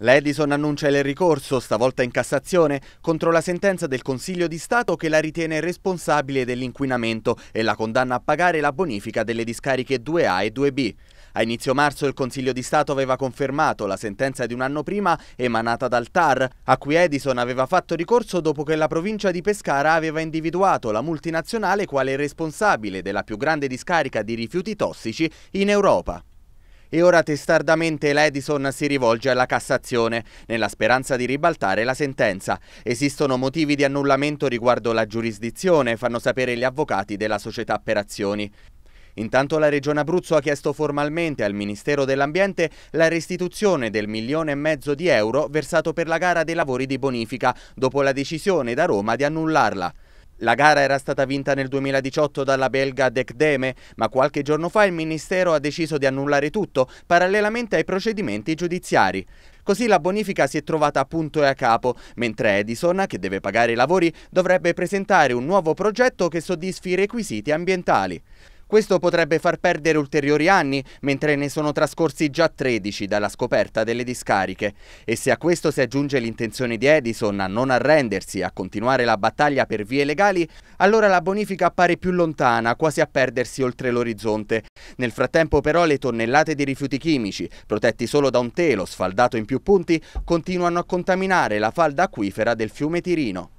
L'Edison annuncia il ricorso, stavolta in Cassazione, contro la sentenza del Consiglio di Stato che la ritiene responsabile dell'inquinamento e la condanna a pagare la bonifica delle discariche 2A e 2B. A inizio marzo il Consiglio di Stato aveva confermato la sentenza di un anno prima emanata dal TAR, a cui Edison aveva fatto ricorso dopo che la provincia di Pescara aveva individuato la multinazionale quale responsabile della più grande discarica di rifiuti tossici in Europa. E ora testardamente l'Edison si rivolge alla Cassazione, nella speranza di ribaltare la sentenza. Esistono motivi di annullamento riguardo la giurisdizione, fanno sapere gli avvocati della società per azioni. Intanto la Regione Abruzzo ha chiesto formalmente al Ministero dell'Ambiente la restituzione del milione e mezzo di euro versato per la gara dei lavori di bonifica, dopo la decisione da Roma di annullarla. La gara era stata vinta nel 2018 dalla belga Decdeme, ma qualche giorno fa il Ministero ha deciso di annullare tutto, parallelamente ai procedimenti giudiziari. Così la bonifica si è trovata a punto e a capo, mentre Edison, che deve pagare i lavori, dovrebbe presentare un nuovo progetto che soddisfi i requisiti ambientali. Questo potrebbe far perdere ulteriori anni, mentre ne sono trascorsi già 13 dalla scoperta delle discariche. E se a questo si aggiunge l'intenzione di Edison a non arrendersi, a continuare la battaglia per vie legali, allora la bonifica appare più lontana, quasi a perdersi oltre l'orizzonte. Nel frattempo però le tonnellate di rifiuti chimici, protetti solo da un telo sfaldato in più punti, continuano a contaminare la falda acquifera del fiume Tirino.